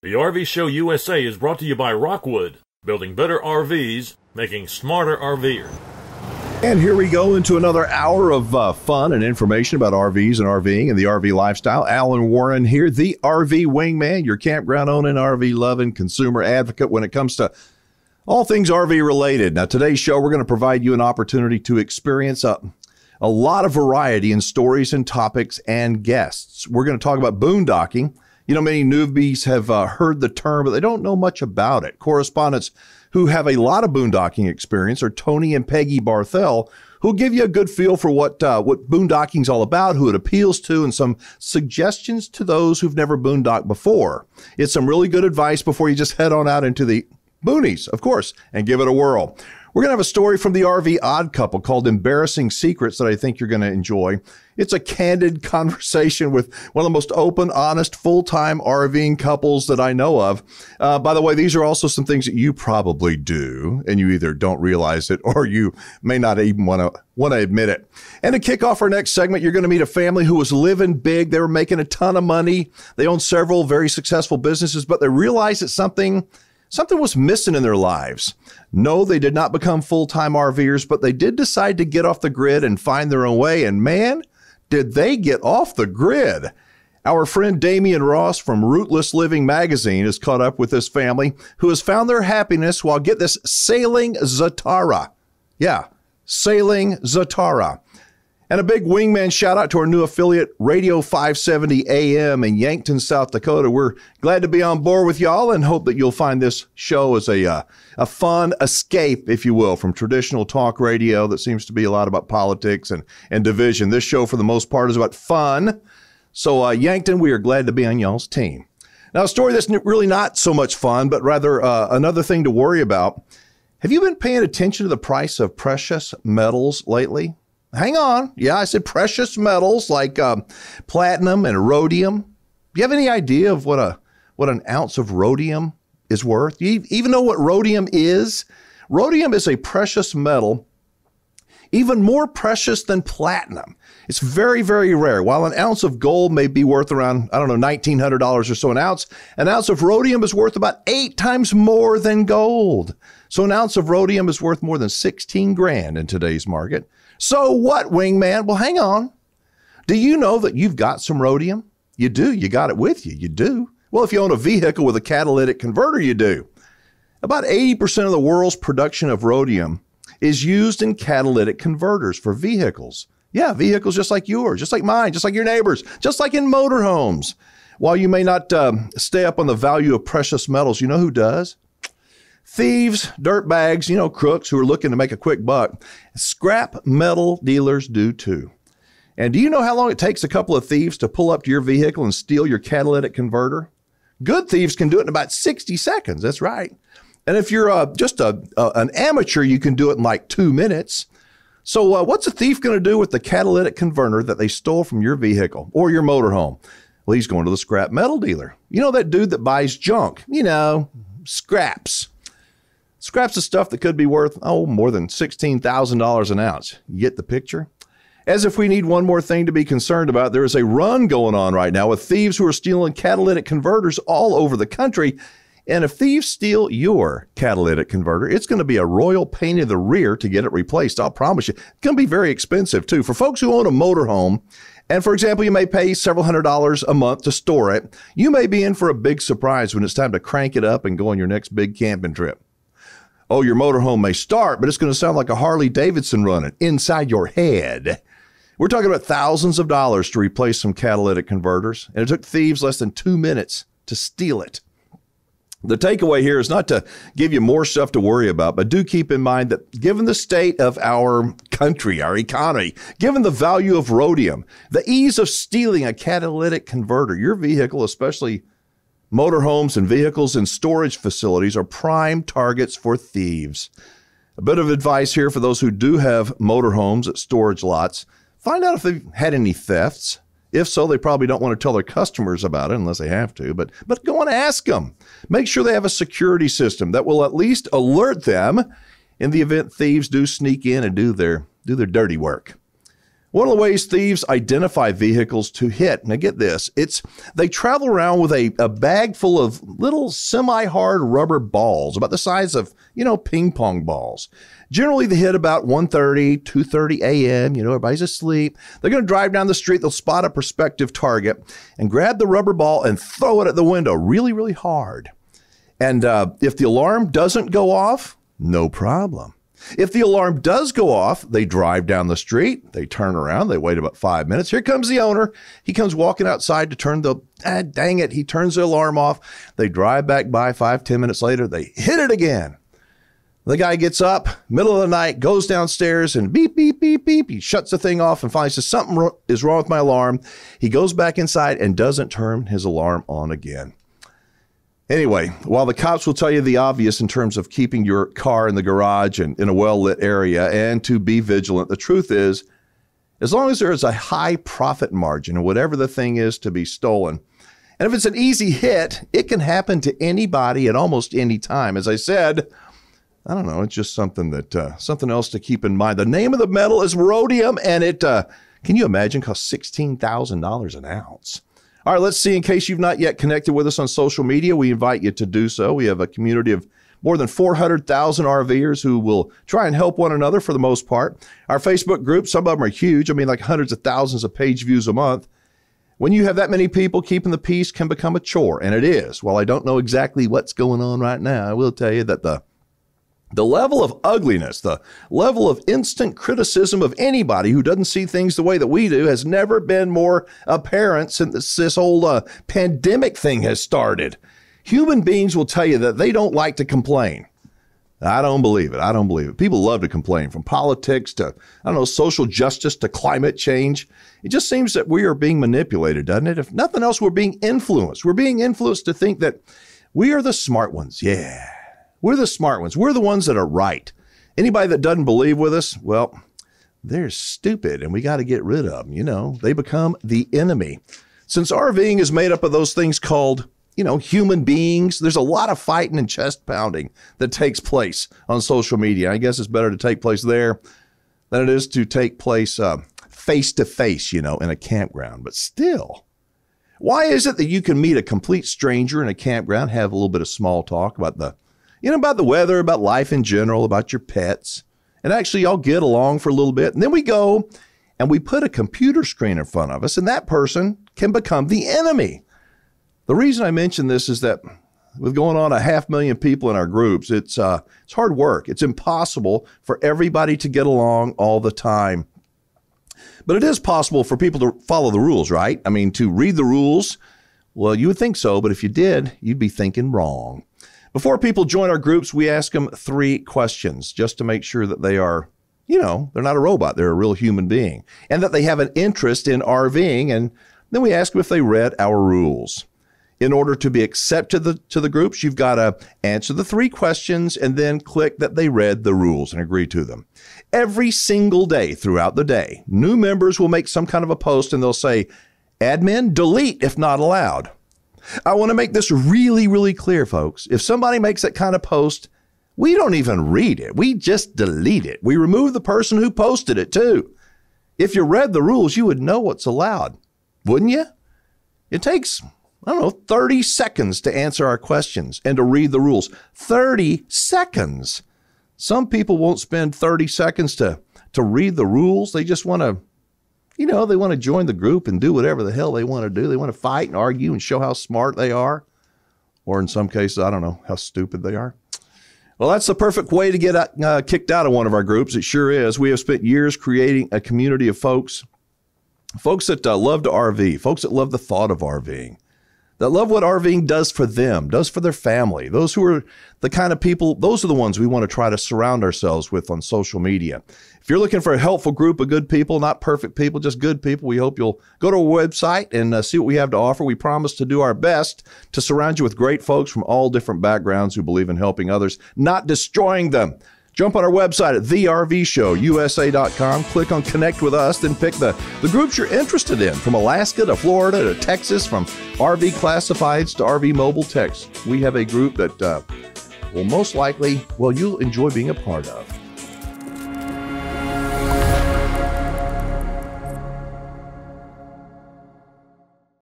The RV Show USA is brought to you by Rockwood, building better RVs, making smarter RVers. And here we go into another hour of uh, fun and information about RVs and RVing and the RV lifestyle. Alan Warren here, the RV wingman, your campground owning, RV loving consumer advocate when it comes to all things RV related. Now, today's show, we're going to provide you an opportunity to experience a, a lot of variety in stories and topics and guests. We're going to talk about boondocking you know, many newbies have uh, heard the term, but they don't know much about it. Correspondents who have a lot of boondocking experience are Tony and Peggy Barthel, who'll give you a good feel for what uh, what boondocking's all about, who it appeals to, and some suggestions to those who've never boondocked before. It's some really good advice before you just head on out into the boonies, of course, and give it a whirl. We're going to have a story from the RV Odd Couple called Embarrassing Secrets that I think you're going to enjoy. It's a candid conversation with one of the most open, honest, full time RVing couples that I know of. Uh, by the way, these are also some things that you probably do, and you either don't realize it or you may not even want to. Want to admit it. And to kick off our next segment, you're going to meet a family who was living big. They were making a ton of money. They own several very successful businesses, but they realized that something Something was missing in their lives. No, they did not become full time RVers, but they did decide to get off the grid and find their own way. And man, did they get off the grid! Our friend Damian Ross from Rootless Living magazine has caught up with this family who has found their happiness while get this sailing Zatara. Yeah, sailing Zatara. And a big wingman shout out to our new affiliate, Radio 570 AM in Yankton, South Dakota. We're glad to be on board with y'all and hope that you'll find this show as a, uh, a fun escape, if you will, from traditional talk radio that seems to be a lot about politics and, and division. This show, for the most part, is about fun. So, uh, Yankton, we are glad to be on y'all's team. Now, a story that's really not so much fun, but rather uh, another thing to worry about. Have you been paying attention to the price of precious metals lately? Hang on. Yeah, I said precious metals like um, platinum and rhodium. Do you have any idea of what a what an ounce of rhodium is worth? Do you even know what rhodium is? Rhodium is a precious metal, even more precious than platinum. It's very, very rare. While an ounce of gold may be worth around, I don't know, $1,900 or so an ounce, an ounce of rhodium is worth about eight times more than gold. So an ounce of rhodium is worth more than 16 grand in today's market. So what, wingman? Well, hang on. Do you know that you've got some rhodium? You do. You got it with you. You do. Well, if you own a vehicle with a catalytic converter, you do. About 80% of the world's production of rhodium is used in catalytic converters for vehicles. Yeah, vehicles just like yours, just like mine, just like your neighbors, just like in motorhomes. While you may not um, stay up on the value of precious metals, you know who does? thieves, dirtbags, you know, crooks who are looking to make a quick buck. Scrap metal dealers do too. And do you know how long it takes a couple of thieves to pull up to your vehicle and steal your catalytic converter? Good thieves can do it in about 60 seconds. That's right. And if you're uh, just a, uh, an amateur, you can do it in like two minutes. So, uh, what's a thief going to do with the catalytic converter that they stole from your vehicle or your motorhome? Well, he's going to the scrap metal dealer. You know that dude that buys junk, you know, scraps. Scraps of stuff that could be worth, oh, more than $16,000 an ounce. You get the picture? As if we need one more thing to be concerned about, there is a run going on right now with thieves who are stealing catalytic converters all over the country. And if thieves steal your catalytic converter, it's going to be a royal pain in the rear to get it replaced. I'll promise you. It's going to be very expensive, too. For folks who own a motorhome, and for example, you may pay several hundred dollars a month to store it, you may be in for a big surprise when it's time to crank it up and go on your next big camping trip oh, your motorhome may start, but it's going to sound like a Harley Davidson running inside your head. We're talking about thousands of dollars to replace some catalytic converters, and it took thieves less than two minutes to steal it. The takeaway here is not to give you more stuff to worry about, but do keep in mind that given the state of our country, our economy, given the value of rhodium, the ease of stealing a catalytic converter, your vehicle, especially Motorhomes and vehicles and storage facilities are prime targets for thieves. A bit of advice here for those who do have motorhomes at storage lots find out if they've had any thefts. If so, they probably don't want to tell their customers about it unless they have to, but, but go and ask them. Make sure they have a security system that will at least alert them in the event thieves do sneak in and do their, do their dirty work. One of the ways thieves identify vehicles to hit, now get this, it's they travel around with a, a bag full of little semi-hard rubber balls, about the size of, you know, ping pong balls. Generally, they hit about 1.30, 2.30 a.m., you know, everybody's asleep. They're going to drive down the street, they'll spot a prospective target and grab the rubber ball and throw it at the window really, really hard. And uh, if the alarm doesn't go off, no problem. If the alarm does go off, they drive down the street, they turn around, they wait about five minutes. Here comes the owner. He comes walking outside to turn the, ah, dang it, he turns the alarm off. They drive back by five, ten minutes later, they hit it again. The guy gets up, middle of the night, goes downstairs and beep, beep, beep, beep. He shuts the thing off and finally says, Something is wrong with my alarm. He goes back inside and doesn't turn his alarm on again. Anyway, while the cops will tell you the obvious in terms of keeping your car in the garage and in a well lit area and to be vigilant, the truth is, as long as there is a high profit margin in whatever the thing is to be stolen, and if it's an easy hit, it can happen to anybody at almost any time. As I said, I don't know, it's just something that uh, something else to keep in mind. The name of the metal is rhodium, and it uh, can you imagine costs sixteen thousand dollars an ounce. All right, let's see. In case you've not yet connected with us on social media, we invite you to do so. We have a community of more than 400,000 RVers who will try and help one another for the most part. Our Facebook group, some of them are huge. I mean, like hundreds of thousands of page views a month. When you have that many people, keeping the peace can become a chore, and it is. While I don't know exactly what's going on right now, I will tell you that the the level of ugliness, the level of instant criticism of anybody who doesn't see things the way that we do has never been more apparent since this whole uh, pandemic thing has started. Human beings will tell you that they don't like to complain. I don't believe it. I don't believe it. People love to complain from politics to, I don't know, social justice to climate change. It just seems that we are being manipulated, doesn't it? If nothing else, we're being influenced. We're being influenced to think that we are the smart ones. Yeah we're the smart ones. We're the ones that are right. Anybody that doesn't believe with us, well, they're stupid and we got to get rid of them. You know, they become the enemy. Since RVing is made up of those things called, you know, human beings, there's a lot of fighting and chest pounding that takes place on social media. I guess it's better to take place there than it is to take place face to face, you know, in a campground. But still, why is it that you can meet a complete stranger in a campground, have a little bit of small talk about the you know, about the weather, about life in general, about your pets. And actually, y'all get along for a little bit. And then we go and we put a computer screen in front of us, and that person can become the enemy. The reason I mention this is that with going on a half million people in our groups, it's uh, it's hard work. It's impossible for everybody to get along all the time. But it is possible for people to follow the rules, right? I mean, to read the rules. Well, you would think so, but if you did, you'd be thinking wrong. Before people join our groups, we ask them three questions just to make sure that they are, you know, they're not a robot, they're a real human being, and that they have an interest in RVing. And then we ask them if they read our rules. In order to be accepted to the, to the groups, you've got to answer the three questions and then click that they read the rules and agree to them. Every single day throughout the day, new members will make some kind of a post and they'll say, Admin, delete if not allowed. I want to make this really, really clear, folks. If somebody makes that kind of post, we don't even read it. We just delete it. We remove the person who posted it, too. If you read the rules, you would know what's allowed, wouldn't you? It takes, I don't know, 30 seconds to answer our questions and to read the rules. 30 seconds. Some people won't spend 30 seconds to, to read the rules. They just want to you know, they want to join the group and do whatever the hell they want to do. They want to fight and argue and show how smart they are, or in some cases, I don't know, how stupid they are. Well, that's the perfect way to get uh, kicked out of one of our groups. It sure is. We have spent years creating a community of folks, folks that uh, love to RV, folks that love the thought of RVing, that love what RVing does for them, does for their family. Those who are the kind of people, those are the ones we want to try to surround ourselves with on social media. If you're looking for a helpful group of good people, not perfect people, just good people, we hope you'll go to our website and uh, see what we have to offer. We promise to do our best to surround you with great folks from all different backgrounds who believe in helping others, not destroying them. Jump on our website at thervshowusa.com, click on connect with us, then pick the, the groups you're interested in from Alaska to Florida to Texas, from RV classifieds to RV mobile techs. We have a group that uh, will most likely, well, you'll enjoy being a part of.